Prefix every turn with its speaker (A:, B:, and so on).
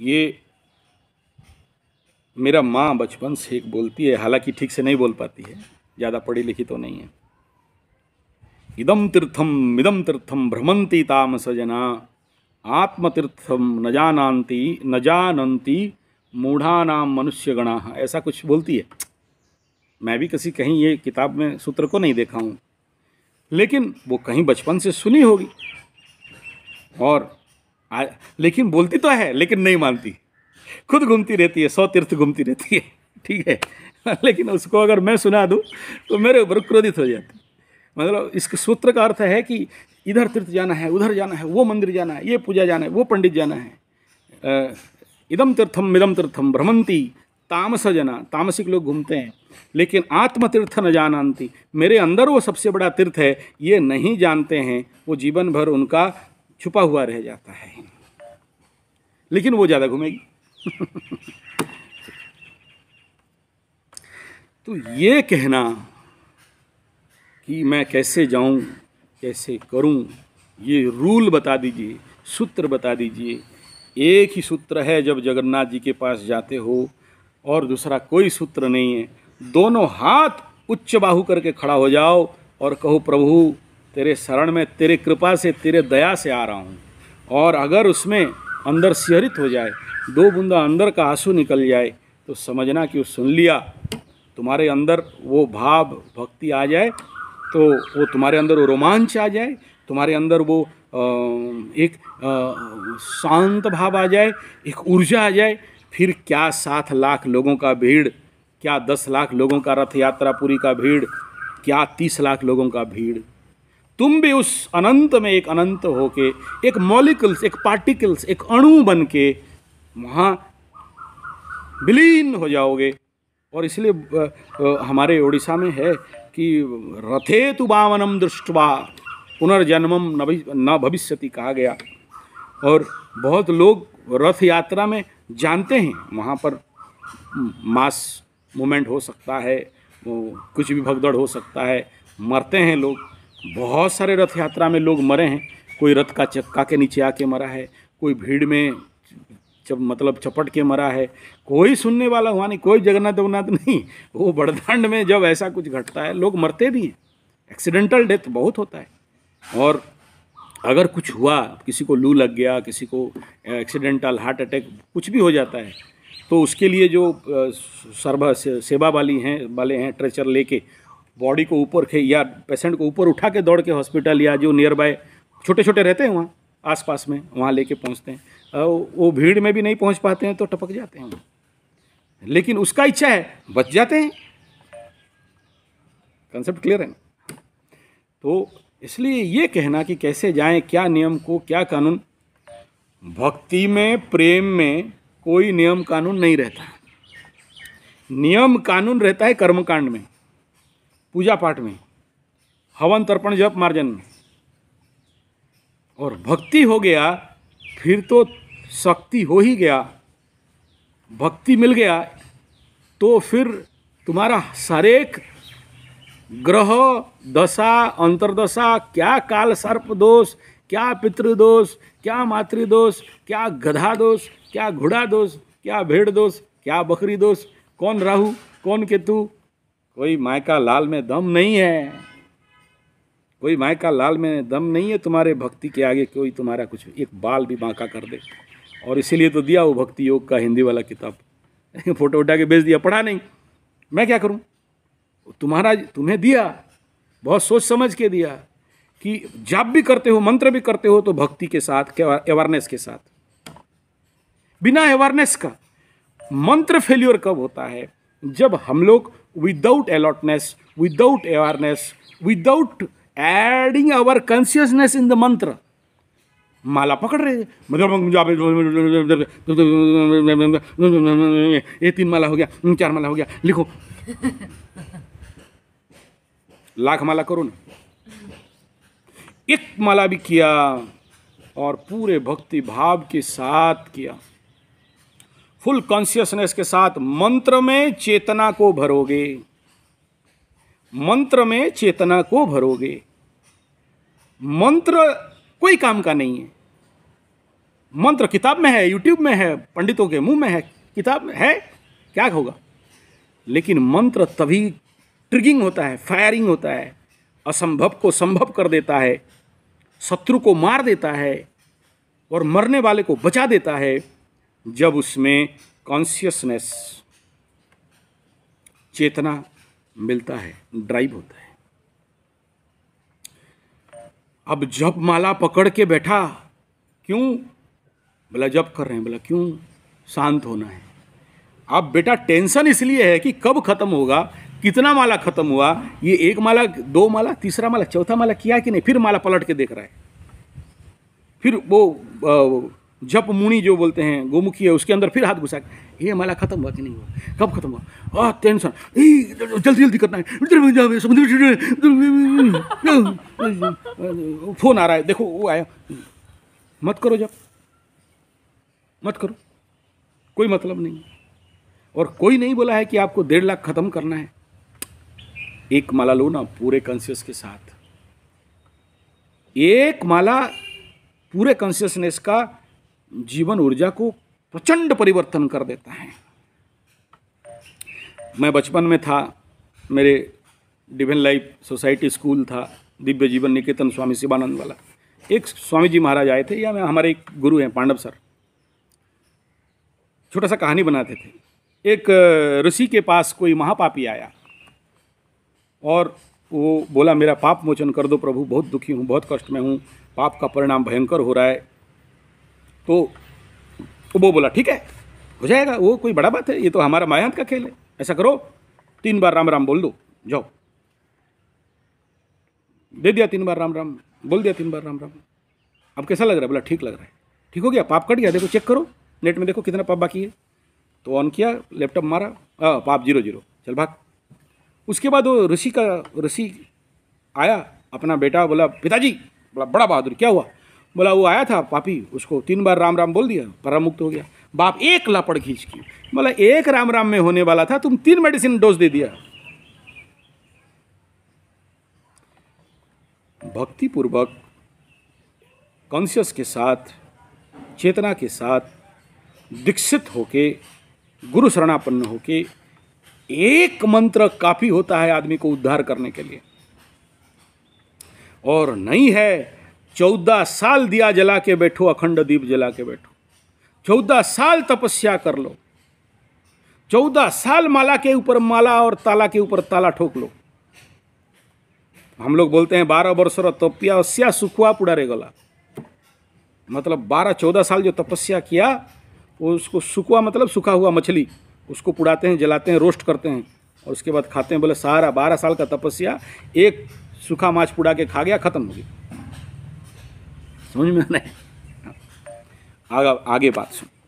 A: ये मेरा माँ बचपन से एक बोलती है हालांकि ठीक से नहीं बोल पाती है ज़्यादा पढ़ी लिखी तो नहीं है इदम तीर्थम मिदम तीर्थम भ्रमंती ताम सजना आत्मतीर्थम न जानती न जानती मूढ़ानाम मनुष्यगणा ऐसा कुछ बोलती है मैं भी किसी कहीं ये किताब में सूत्र को नहीं देखा हूँ लेकिन वो कहीं बचपन से सुनी होगी और आ, लेकिन बोलती तो है लेकिन नहीं मानती खुद घूमती रहती है सौ तीर्थ घूमती रहती है ठीक है लेकिन उसको अगर मैं सुना दूँ तो मेरे ऊपर क्रोधित हो जाती मतलब इसके सूत्र का अर्थ है कि इधर तीर्थ जाना है उधर जाना है वो मंदिर जाना है ये पूजा जाना है वो पंडित जाना है इदम तीर्थम मिदम तीर्थम भ्रमंती तामस जना तामसिक लोग घूमते हैं लेकिन आत्मतीर्थ न जानती मेरे अंदर वो सबसे बड़ा तीर्थ है ये नहीं जानते हैं वो जीवन भर उनका छुपा हुआ रह जाता है लेकिन वो ज़्यादा घूमेगी तो ये कहना कि मैं कैसे जाऊं कैसे करूं ये रूल बता दीजिए सूत्र बता दीजिए एक ही सूत्र है जब जगन्नाथ जी के पास जाते हो और दूसरा कोई सूत्र नहीं है दोनों हाथ उच्च बाहु करके खड़ा हो जाओ और कहो प्रभु तेरे शरण में तेरे कृपा से तेरे दया से आ रहा हूँ और अगर उसमें अंदर सिहरित हो जाए दो बूंदा अंदर का आंसू निकल जाए तो समझना कि वो सुन लिया तुम्हारे अंदर वो भाव भक्ति आ जाए तो वो तुम्हारे अंदर वो रोमांच आ जाए तुम्हारे अंदर वो एक शांत भाव आ जाए एक ऊर्जा आ जाए फिर क्या सात लाख लोगों का भीड़ क्या दस लाख लोगों का रथ यात्रा पूरी का भीड़ क्या तीस लाख लोगों का भीड़ तुम भी उस अनंत में एक अनंत होके एक मॉलिकल्स एक पार्टिकल्स एक अणु बन के वहाँ विलीन हो जाओगे और इसलिए हमारे ओडिशा में है कि रथे तु बावनम दृष्टवा पुनर्जन्मम न भविष्य कहा गया और बहुत लोग रथ यात्रा में जानते हैं वहाँ पर मास मोमेंट हो सकता है कुछ भी भगदड़ हो सकता है मरते हैं लोग बहुत सारे रथ यात्रा में लोग मरे हैं कोई रथ का चक्का के नीचे आके मरा है कोई भीड़ में जब मतलब चपट के मरा है कोई सुनने वाला हुआ नहीं कोई जगन्नाथ देवनाथ नहीं वो बड़दंड में जब ऐसा कुछ घटता है लोग मरते भी हैं एक्सीडेंटल डेथ बहुत होता है और अगर कुछ हुआ किसी को लू लग गया किसी को एक्सीडेंटल हार्ट अटैक कुछ भी हो जाता है तो उसके लिए जो सर्व सेवा वाली हैं वाले हैं ट्रेचर लेके बॉडी को ऊपर खे या पेशेंट को ऊपर उठा के दौड़ के हॉस्पिटल या जो नियर बाय छोटे छोटे रहते हैं वहाँ आसपास में वहाँ लेके पहुँचते हैं वो भीड़ में भी नहीं पहुँच पाते हैं तो टपक जाते हैं लेकिन उसका इच्छा है बच जाते हैं कंसेप्ट क्लियर है तो इसलिए ये कहना कि कैसे जाएं क्या नियम को क्या कानून भक्ति में प्रेम में कोई नियम कानून नहीं रहता नियम कानून रहता है कर्मकांड में पूजा पाठ में हवन तर्पण जप मार्जन में और भक्ति हो गया फिर तो शक्ति हो ही गया भक्ति मिल गया तो फिर तुम्हारा हरेक ग्रह दशा अंतर्दशा क्या काल सर्प दोष क्या पितृदोष क्या मातृदोष क्या गधा दोष क्या घोड़ा दोष क्या भेड़ दोष क्या बकरी दोष कौन राहु कौन केतु कोई मायका लाल में दम नहीं है कोई मायका लाल में दम नहीं है तुम्हारे भक्ति के आगे कोई तुम्हारा कुछ एक बाल भी बांका कर दे और इसीलिए तो दिया वो भक्ति योग का हिंदी वाला किताब फोटो उठा के बेच दिया पढ़ा नहीं मैं क्या करूं तुम्हारा तुम्हें दिया बहुत सोच समझ के दिया कि जाप भी करते हो मंत्र भी करते हो तो भक्ति के साथ अवेयरनेस के साथ बिना अवेयरनेस का मंत्र फेल्योर कब होता है जब हम लोग without alertness, without awareness, without adding our consciousness in the mantra. माला पकड़ रहे मतलब ये तीन माला हो गया चार माला हो गया लिखो लाख माला करो ना एक माला भी किया और पूरे भक्ति भाव के साथ किया फुल कॉन्शियसनेस के साथ मंत्र में चेतना को भरोगे मंत्र में चेतना को भरोगे मंत्र कोई काम का नहीं है मंत्र किताब में है यूट्यूब में है पंडितों के मुंह में है किताब में है क्या होगा लेकिन मंत्र तभी ट्रिगिंग होता है फायरिंग होता है असंभव को संभव कर देता है शत्रु को मार देता है और मरने वाले को बचा देता है जब उसमें कॉन्सियसनेस चेतना मिलता है ड्राइव होता है अब जब माला पकड़ के बैठा क्यों बोला जब कर रहे हैं बोला क्यों शांत होना है अब बेटा टेंशन इसलिए है कि कब खत्म होगा कितना माला खत्म हुआ ये एक माला दो माला तीसरा माला चौथा माला किया कि नहीं फिर माला पलट के देख रहा है फिर वो जप मुनि जो बोलते हैं गोमुखी है उसके अंदर फिर हाथ घुसा ये माला खत्म हुआ कि नहीं हुआ कब खत्म हुआ आ टेंशन जल्दी जल्दी करना है फोन आ रहा है देखो वो आया मत करो जब मत करो कोई मतलब नहीं और कोई नहीं बोला है कि आपको डेढ़ लाख खत्म करना है एक माला लो ना पूरे कॉन्शियस के साथ एक माला पूरे कॉन्शियसनेस का जीवन ऊर्जा को प्रचंड परिवर्तन कर देता है मैं बचपन में था मेरे डिवेन लाइफ सोसाइटी स्कूल था दिव्य जीवन निकेतन स्वामी शिवानंद वाला एक स्वामी जी महाराज आए थे या हमारे एक गुरु हैं पांडव सर छोटा सा कहानी बनाते थे एक ऋषि के पास कोई महापापी आया और वो बोला मेरा पाप मोचन कर दो प्रभु बहुत दुखी हूँ बहुत कष्ट में हूँ पाप का परिणाम भयंकर हो रहा है तो, तो वो बोला ठीक है हो जाएगा वो कोई बड़ा बात है ये तो हमारा मायांत का खेल है ऐसा करो तीन बार राम राम बोल दो जाओ दे दिया तीन बार राम राम बोल दिया तीन बार राम राम अब कैसा लग रहा है बोला ठीक लग रहा है ठीक हो गया पाप कट गया देखो चेक करो नेट में देखो कितना पाप बाकी है तो ऑन किया लैपटॉप मारा आ, पाप जीरो जीरो चल भाग उसके बाद वो ऋषि का ऋषि आया अपना बेटा बोला पिताजी बोला बड़ा बहादुर क्या हुआ बोला वो आया था पापी उसको तीन बार राम राम बोल दिया परम मुक्त हो गया बाप एक लापड़ खींच की बोला एक राम राम में होने वाला था तुम तीन मेडिसिन डोज दे दिया भक्तिपूर्वक कॉन्शियस के साथ चेतना के साथ दीक्षित होके गुरु शरणापन्न होके एक मंत्र काफ़ी होता है आदमी को उद्धार करने के लिए और नहीं है चौदह साल दिया जला के बैठो अखंड दीप जला के बैठो चौदह साल तपस्या कर लो चौदह साल माला के ऊपर माला और ताला के ऊपर ताला ठोक लो हम लोग बोलते हैं बारह वर्षर तपिया और स्या सुखुआ पुड़ारे गला मतलब बारह चौदह साल जो तपस्या किया वो उसको सुखुआ मतलब सूखा हुआ मछली उसको पुड़ाते हैं जलाते हैं रोस्ट करते हैं और उसके बाद खाते हैं बोले सारा बारह साल का तपस्या एक सूखा माछ पुड़ा के खा गया ख़त्म हो गया समझ में आ रहा है आगे बात सुन